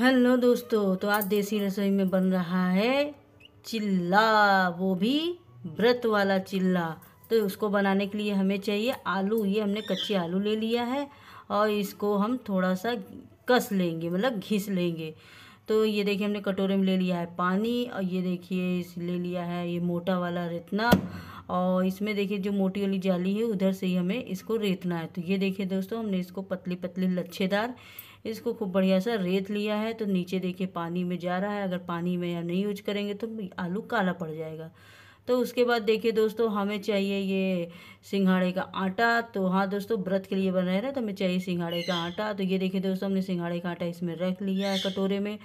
hello दोस्तों तो आज देसी रसोई में बन रहा है चिल्ला वो भी व्रत वाला चिल्ला तो उसको बनाने के लिए हमें चाहिए आलू ये हमने कच्चे आलू ले लिया है और इसको हम थोड़ा सा कस लेंगे मतलब घिस लेंगे तो ये देखिए हमने कटोरे में ले लिया है पानी और ये देखिए इस ले लिया है ये मोटा वाला रेतना और इसमें देखिए जो मोटी वाली जाली है उधर से ही हमें इसको रेतना है तो ये देखिए दोस्तों हमने इसको पतली पतली लच्छेदार इसको खूब बढ़िया सा रेत लिया है तो नीचे देखिए पानी में जा रहा है अगर पानी में या नहीं यूज करेंगे तो आलू काला पड़ जाएगा तो उसके बाद देखिए दोस्तों हमें चाहिए ये सिंघाड़े का आटा तो हाँ दोस्तों व्रत के लिए बनाए रहे तो हमें चाहिए सिंघाड़े का आटा तो ये देखिए दोस्तों हमने सिंघाड़े का आटा इसमें रख लिया है कटोरे में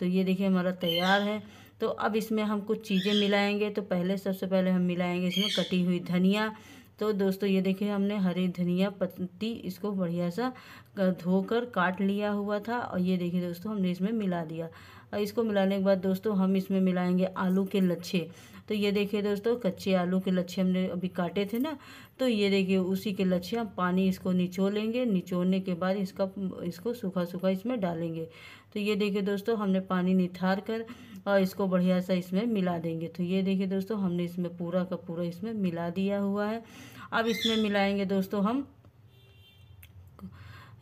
तो ये देखिए हमारा तैयार है तो अब इसमें हम कुछ चीज़ें मिलाएंगे तो पहले सबसे पहले हम मिलाएंगे इसमें कटी हुई धनिया तो दोस्तों ये देखिए हमने हरी धनिया पत्ती इसको बढ़िया सा धोकर काट लिया हुआ था और ये देखिए दोस्तों हमने इसमें मिला दिया और इसको मिलाने के बाद दोस्तों हम इसमें मिलाएंगे आलू के लच्छे तो ये देखिए दोस्तों कच्चे आलू के लच्छे हमने अभी काटे थे ना तो ये देखिए उसी के लच्छे हम पानी इसको निचो लेंगे निचोड़ने के बाद इसका इसको सूखा सूखा इसमें डालेंगे तो ये देखिए दोस्तों हमने पानी निथार कर और इसको बढ़िया सा इसमें मिला देंगे तो ये देखिए दोस्तों हमने इसमें पूरा का पूरा इसमें मिला दिया हुआ है अब इसमें मिलाएंगे दोस्तों हम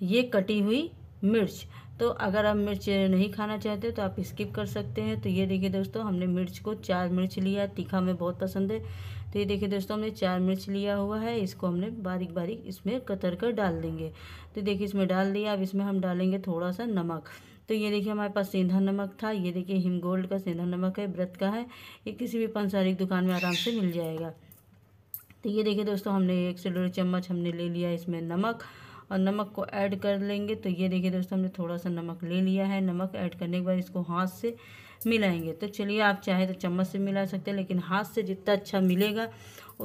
ये कटी हुई मिर्च तो अगर आप मिर्च नहीं खाना चाहते तो आप स्किप कर सकते हैं तो ये देखिए दोस्तों हमने मिर्च को चार मिर्च लिया तीखा में बहुत पसंद है तो ये देखिए दोस्तों हमने चार मिर्च लिया हुआ है इसको हमने बारीक बारीक इसमें कतर कर डाल देंगे तो देखिए इसमें डाल दिया अब इसमें हम डालेंगे थोड़ा सा नमक तो ये देखिए हमारे पास सेंधा नमक था ये देखिए हिमगोल्ड का सेंधा नमक है व्रत का है ये किसी भी पंसारिक दुकान में आराम से मिल जाएगा तो ये देखिए दोस्तों हमने एक से डेढ़ चम्मच हमने ले लिया इसमें नमक और नमक को ऐड कर लेंगे तो ये देखिए दोस्तों हमने थोड़ा सा नमक ले लिया है नमक ऐड करने के बाद इसको हाथ से मिलाएंगे तो चलिए आप चाहे तो चम्मच से मिला सकते हैं लेकिन हाथ से जितना अच्छा मिलेगा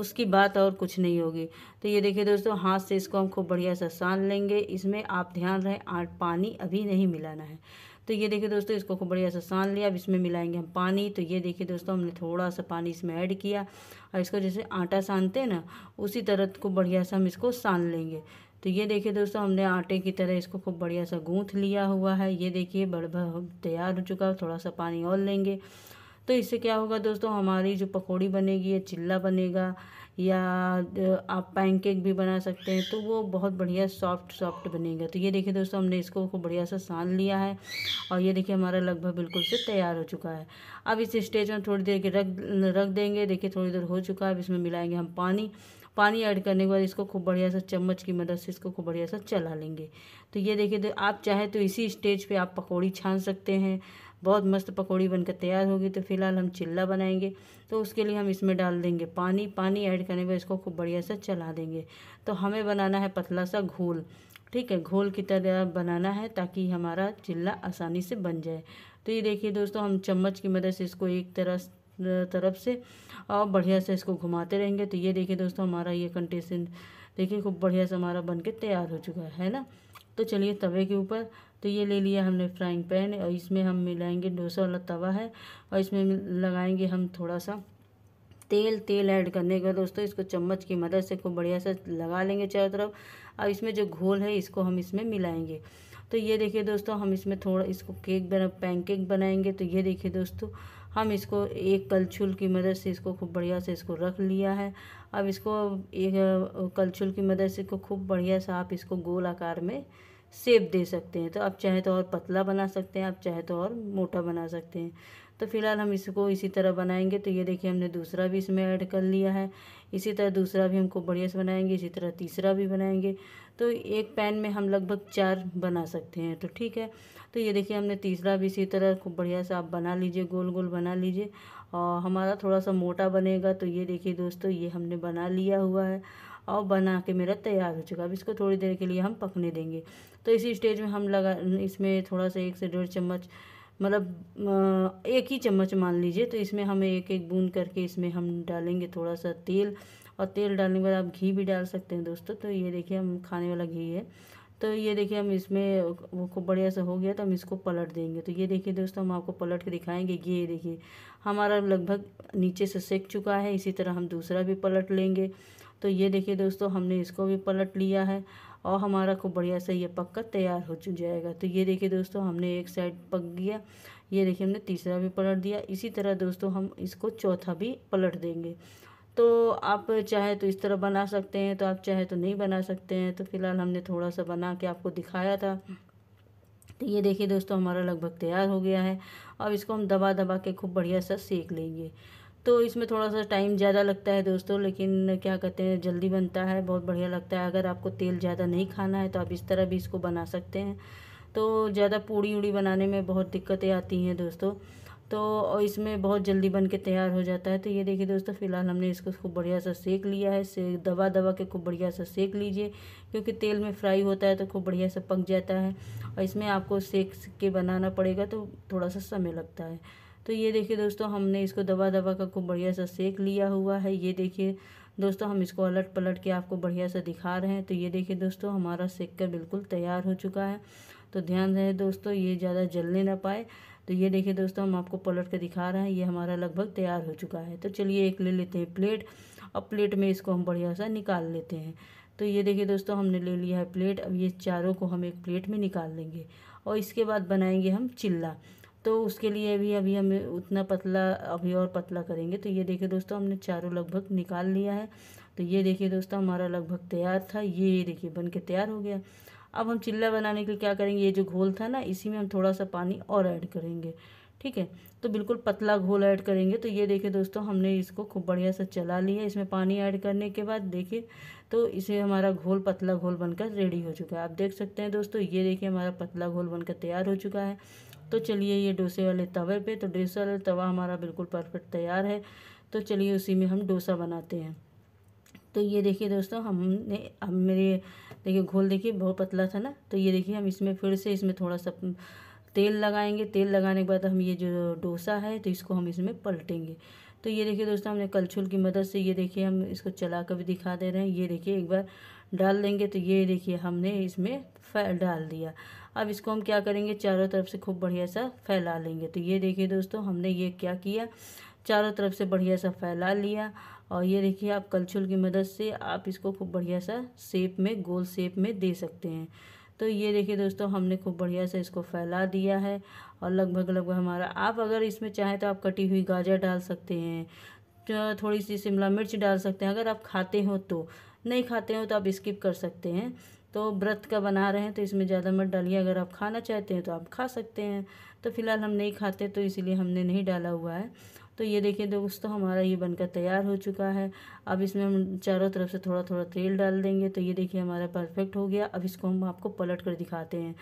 उसकी बात और कुछ नहीं होगी तो ये देखिए दोस्तों हाथ से इसको हम खूब बढ़िया सा सान लेंगे इसमें आप ध्यान रहे आठ पानी अभी नहीं मिलाना है तो ये देखिए दोस्तों इसको खूब बढ़िया सा सान लिया अब इसमें मिलाएंगे हम पानी तो ये देखिए दोस्तों हमने थोड़ा सा पानी इसमें ऐड किया और इसको जैसे आटा सानते हैं ना उसी तरह को बढ़िया सा हम इसको सान लेंगे तो ये देखिए दोस्तों हमने आटे की तरह इसको खूब बढ़िया सा गूँथ लिया हुआ है ये देखिए बड़ तैयार हो चुका है थोड़ा सा पानी और लेंगे तो इससे क्या होगा दोस्तों हमारी जो पकौड़ी बनेगी या चिल्ला बनेगा या आप पैनकेक भी बना सकते हैं तो वो बहुत बढ़िया सॉफ्ट सॉफ्ट बनेगा तो ये देखिए दोस्तों हमने इसको खूब बढ़िया सा सान लिया है और ये देखिए हमारा लगभग बिल्कुल से तैयार हो चुका है अब इस स्टेज में थोड़ी देर के रख रख देंगे देखिए थोड़ी देर हो चुका है अब इसमें मिलाएंगे हम पानी पानी ऐड करने के बाद इसको खूब बढ़िया सा चम्मच की मदद से इसको खूब बढ़िया सा चला लेंगे तो ये देखिए तो आप चाहे तो इसी स्टेज पे आप पकौड़ी छान सकते हैं बहुत मस्त पकौड़ी बनकर तैयार होगी तो फिलहाल हम चिल्ला बनाएंगे तो उसके लिए हम इसमें डाल देंगे पानी पानी ऐड करने पर इसको खूब बढ़िया सा चला देंगे तो हमें बनाना है पतला सा घोल ठीक है घोल की तरह बनाना है ताकि हमारा चिल्ला आसानी से बन जाए तो ये देखिए दोस्तों हम चम्मच की मदद से इसको एक तरह तरफ से और बढ़िया से इसको घुमाते रहेंगे तो ये देखिए दोस्तों हमारा ये कंटेसन देखिए खूब बढ़िया से हमारा बन के तैयार हो चुका है ना तो चलिए तवे के ऊपर तो ये ले लिया हमने फ्राइंग पैन और इसमें हम मिलाएंगे डोसा वाला तवा है और इसमें लगाएंगे हम थोड़ा सा तेल तेल ऐड करने के बाद दोस्तों इसको चम्मच की मदद से खूब बढ़िया से लगा लेंगे चारों तरफ और इसमें जो घोल है इसको हम इसमें मिलाएंगे तो ये देखिए दोस्तों हम इसमें थोड़ा इसको केक बना पैनकेक बनाएंगे तो ये देखिए दोस्तों हम इसको एक कलछुल की मदद से इसको खूब बढ़िया से इसको रख लिया है अब इसको एक कलछुल की मदद से इसको खूब बढ़िया से आप इसको गोल आकार में सेब दे सकते हैं तो आप चाहे तो और पतला बना सकते हैं आप चाहे तो और मोटा बना सकते हैं तो फिलहाल हम इसको इसी तरह बनाएंगे तो ये देखिए हमने दूसरा भी इसमें ऐड कर लिया है इसी तरह दूसरा भी हमको बढ़िया से बनाएंगे इसी तरह तीसरा भी बनाएंगे तो एक पैन में हम लगभग चार बना सकते हैं तो ठीक है तो ये देखिए हमने तीसरा भी इसी तरह खूब बढ़िया से आप बना लीजिए गोल गोल बना लीजिए और हमारा थोड़ा सा मोटा बनेगा तो ये देखिए दोस्तों ये हमने बना लिया हुआ है और बना के मेरा तैयार हो चुका अब इसको थोड़ी देर के लिए हम पकने देंगे तो इसी स्टेज में हम लगा इसमें थोड़ा सा एक से डेढ़ चम्मच मतलब एक ही चम्मच मान लीजिए तो इसमें हम एक एक बूंद करके इसमें हम डालेंगे थोड़ा सा तेल और तेल डालने के बाद आप घी भी डाल सकते हैं दोस्तों तो ये देखिए हम खाने वाला घी है तो ये देखिए हम इसमें वो खूब बढ़िया सा हो गया तो हम इसको पलट देंगे तो ये देखिए दोस्तों हम आपको पलट के दिखाएंगे ये देखिए हमारा लगभग नीचे से सेक चुका है इसी तरह हम दूसरा भी पलट लेंगे तो ये देखिए दोस्तों हमने इसको भी पलट लिया है और हमारा खूब बढ़िया से ये पक कर तैयार हो चुक जाएगा तो ये देखिए दोस्तों हमने एक साइड पक गया ये देखिए हमने तीसरा भी पलट दिया इसी तरह दोस्तों हम इसको चौथा भी पलट देंगे तो आप चाहे तो इस तरह बना सकते हैं तो आप चाहे तो नहीं बना सकते हैं तो फिलहाल हमने थोड़ा सा बना के आपको दिखाया था तो ये देखिए दोस्तों हमारा लगभग तैयार हो गया है अब इसको हम दबा दबा के खूब बढ़िया सा सेक लेंगे तो इसमें थोड़ा सा टाइम ज़्यादा लगता है दोस्तों लेकिन क्या कहते हैं जल्दी बनता है बहुत बढ़िया लगता है अगर आपको तेल ज़्यादा नहीं खाना है तो आप इस तरह भी इसको बना सकते हैं तो ज़्यादा पूड़ी उड़ी बनाने में बहुत दिक्कतें आती हैं दोस्तों तो इसमें बहुत जल्दी बन के तैयार हो जाता है तो ये देखिए दोस्तों फ़िलहाल हमने इसको खूब बढ़िया सा सेक लिया है से दबा दबा के खूब बढ़िया सा सेक लीजिए क्योंकि तेल में फ्राई होता है तो खूब बढ़िया सा पक जाता है और इसमें आपको सेक के बनाना पड़ेगा तो थोड़ा सा समय लगता है तो ये देखिए दोस्तों हमने इसको दबा दबा कर खूब बढ़िया सा सेक लिया हुआ है ये देखिए दोस्तों हम इसको अलट पलट के आपको बढ़िया सा दिखा रहे हैं तो ये देखिए दोस्तों हमारा सेक कर बिल्कुल तैयार हो चुका है तो ध्यान रहे दोस्तों ये ज़्यादा जलने ना पाए तो ये देखिए दोस्तों हम आपको पलट के दिखा रहे हैं ये हमारा लगभग तैयार हो चुका है तो चलिए एक ले लेते हैं प्लेट अब प्लेट में इसको हम बढ़िया सा निकाल लेते हैं तो ये देखिए दोस्तों हमने ले लिया है प्लेट अब ये चारों को हम एक प्लेट में निकाल लेंगे और इसके बाद बनाएंगे हम चिल्ला तो उसके लिए भी अभी हम उतना पतला अभी और पतला करेंगे तो ये देखिए दोस्तों हमने चारों लगभग निकाल लिया है तो ये देखिए दोस्तों हमारा लगभग तैयार था ये देखिए बन के तैयार हो गया अब हम चिल्ला बनाने के लिए क्या करेंगे ये जो घोल था ना इसी में हम थोड़ा सा पानी और ऐड करेंगे ठीक है तो बिल्कुल पतला घोल ऐड करेंगे तो ये देखिए दोस्तों हमने इसको खूब बढ़िया से चला लिया इसमें पानी ऐड करने के बाद देखिए तो इसे हमारा घोल पतला घोल बनकर रेडी हो चुका है आप देख सकते हैं दोस्तों ये देखिए हमारा पतला घोल बनकर तैयार हो चुका है तो चलिए ये डोसे वाले तवे पे तो डोसे वाला तवा हमारा बिल्कुल परफेक्ट तैयार है तो चलिए उसी में हम डोसा बनाते हैं तो ये देखिए दोस्तों हमने हम मेरे देखिए घोल देखिए बहुत पतला था ना तो ये देखिए हम इसमें फिर से इसमें थोड़ा सा तेल लगाएंगे तेल लगाने के बाद हम ये जो डोसा है तो इसको हम इसमें पलटेंगे तो ये देखिए दोस्तों हमने कलछुल की मदद से ये देखिए हम इसको चला कर भी दिखा दे रहे हैं ये देखिए एक बार डाल देंगे तो ये देखिए हमने इसमें डाल दिया अब इसको हम क्या करेंगे चारों तरफ से खूब बढ़िया सा फैला लेंगे तो ये देखिए दोस्तों हमने ये क्या किया चारों तरफ से बढ़िया सा फैला लिया और ये देखिए आप कलछुल की मदद से आप इसको खूब बढ़िया सा सेप में गोल सेप में दे सकते हैं तो ये देखिए दोस्तों हमने खूब बढ़िया से इसको फैला दिया है और लगभग लगभग हमारा आप अगर इसमें चाहें तो आप कटी हुई गाजर डाल सकते हैं तो थोड़ी सी शिमला मिर्च डाल सकते हैं अगर आप खाते हो तो नहीं खाते हो तो आप स्किप कर सकते हैं तो व्रत का बना रहे हैं तो इसमें ज़्यादा मत डालिए अगर आप खाना चाहते हैं तो आप खा सकते हैं तो फिलहाल हम नहीं खाते तो इसीलिए हमने नहीं डाला हुआ है तो ये देखिए दोस्तों हमारा ये बनकर तैयार हो चुका है अब इसमें हम चारों तरफ से थोड़ा थोड़ा तेल डाल देंगे तो ये देखिए हमारा परफेक्ट हो गया अब इसको हम आपको पलट कर दिखाते हैं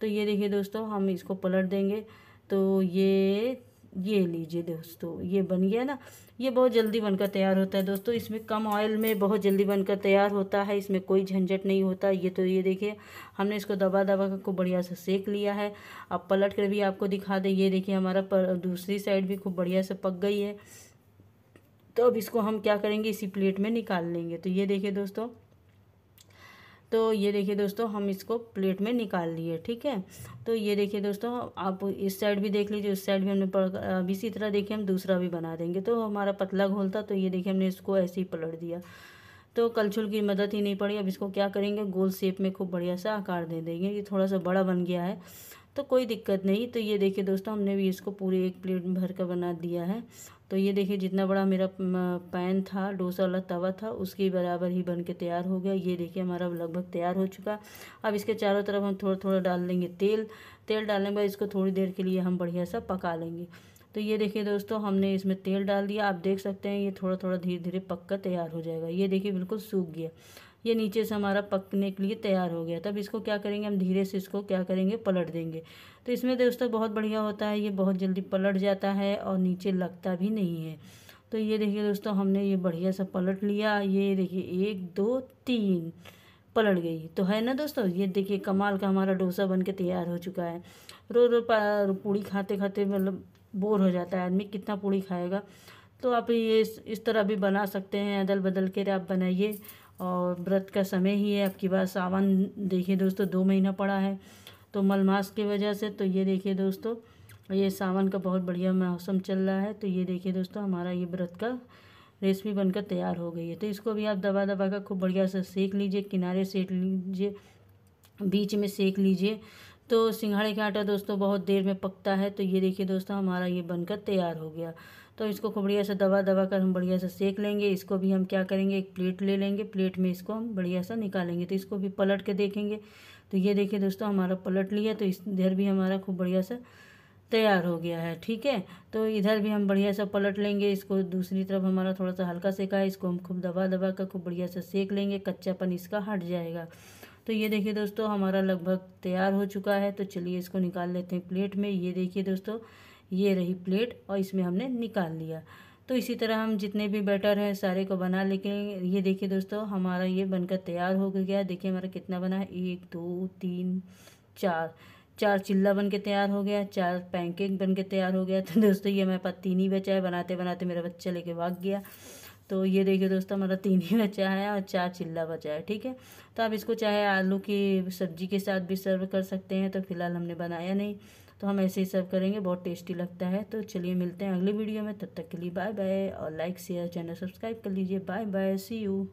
तो ये देखिए दोस्तों हम इसको पलट देंगे तो ये ये लीजिए दोस्तों ये बन गया ना ये बहुत जल्दी बनकर तैयार होता है दोस्तों इसमें कम ऑयल में बहुत जल्दी बनकर तैयार होता है इसमें कोई झंझट नहीं होता ये तो ये देखिए हमने इसको दबा दबा कर खूब बढ़िया से सेक लिया है अब पलट कर भी आपको दिखा दें ये देखिए हमारा पर, दूसरी साइड भी खूब बढ़िया से पक गई है तो अब इसको हम क्या करेंगे इसी प्लेट में निकाल लेंगे तो ये देखिए दोस्तों तो ये देखिए दोस्तों हम इसको प्लेट में निकाल लिए ठीक है तो ये देखिए दोस्तों आप इस साइड भी देख लीजिए उस साइड भी हमने अब इसी तरह देखिए हम दूसरा भी बना देंगे तो हमारा पतला घोल था तो ये देखिए हमने इसको ऐसे ही पलट दिया तो कलछुल की मदद ही नहीं पड़ी अब इसको क्या करेंगे गोल शेप में खूब बढ़िया सा आकार दे देंगे ये थोड़ा सा बड़ा बन गया है तो कोई दिक्कत नहीं तो ये देखिए दोस्तों हमने भी इसको पूरे एक प्लेट भर कर बना दिया है तो ये देखिए जितना बड़ा मेरा पैन था डोसा वाला तवा था उसके बराबर ही बन के तैयार हो गया ये देखिए हमारा लगभग तैयार हो चुका अब इसके चारों तरफ हम थोड़ा थोड़ा डाल देंगे तेल तेल डालने के बाद इसको थोड़ी देर के लिए हम बढ़िया सा पका लेंगे तो ये देखिए दोस्तों हमने इसमें तेल डाल दिया आप देख सकते हैं ये थोड़ा थोड़ा धीरे धीरे पक तैयार हो जाएगा ये देखिए बिल्कुल सूख गया ये नीचे से हमारा पकने के लिए तैयार हो गया तब इसको क्या करेंगे हम धीरे से इसको क्या करेंगे पलट देंगे तो इसमें दोस्तों बहुत बढ़िया होता है ये बहुत जल्दी पलट जाता है और नीचे लगता भी नहीं है तो ये देखिए दोस्तों हमने ये बढ़िया सा पलट लिया ये देखिए एक दो तीन पलट गई तो है ना दोस्तों ये देखिए कमाल का हमारा डोसा बन के तैयार हो चुका है रो रो पूड़ी खाते खाते मतलब बोर हो जाता है आदमी कितना पूड़ी खाएगा तो आप ये इस, इस तरह भी बना सकते हैं अदल बदल के आप बनाइए और व्रत का समय ही है अब की बार सावन देखिए दोस्तों दो महीना पड़ा है तो मलमास की वजह से तो ये देखिए दोस्तों ये सावन का बहुत बढ़िया मौसम चल रहा है तो ये देखिए दोस्तों हमारा ये व्रत का रेसिपी बनकर तैयार हो गई है तो इसको भी आप दबा दबा कर खूब बढ़िया से सेक लीजिए किनारे सेक लीजिए बीच में सेक लीजिए तो सिंघाड़े का आटा दोस्तों बहुत देर में पकता है तो ये देखिए दोस्तों हमारा ये बनकर तैयार हो गया तो इसको खूब बढ़िया से दबा दबा कर हम बढ़िया से सेक लेंगे इसको भी हम क्या करेंगे एक प्लेट ले लेंगे प्लेट में इसको हम बढ़िया सा निकालेंगे तो इसको भी पलट के देखेंगे तो ये देखिए दोस्तों हमारा पलट लिया तो इस इधर भी हमारा खूब बढ़िया सा तैयार हो गया है ठीक है तो इधर भी हम बढ़िया सा पलट लेंगे इसको दूसरी तरफ हमारा थोड़ा सा हल्का सेका है इसको हम खूब दबा दबा कर खूब बढ़िया से सेक लेंगे कच्चापन इसका हट जाएगा तो ये देखिए दोस्तों हमारा लगभग तैयार हो चुका है तो चलिए इसको निकाल लेते हैं प्लेट में ये देखिए दोस्तों ये रही प्लेट और इसमें हमने निकाल लिया तो इसी तरह हम जितने भी बैटर हैं सारे को बना लेके ये देखिए दोस्तों हमारा ये बनकर तैयार हो गया देखिए हमारा कितना बना है एक दो तीन चार चार चिल्ला बन के तैयार हो गया चार पैनकेक बन के तैयार हो गया तो दोस्तों ये हमारे पास तीन ही बचा है बनाते बनाते मेरा बच्चा लेके भाग गया तो ये देखिए दोस्तों हमारा तीन ही बचा है और चार चिल्ला बचा है ठीक है तो आप इसको चाहे आलू की सब्जी के साथ भी सर्व कर सकते हैं तो फिलहाल हमने बनाया नहीं तो हम ऐसे ही सर्व करेंगे बहुत टेस्टी लगता है तो चलिए मिलते हैं अगले वीडियो में तब तक के लिए बाय बाय और लाइक शेयर चैनल सब्सक्राइब कर लीजिए बाय बाय सी यू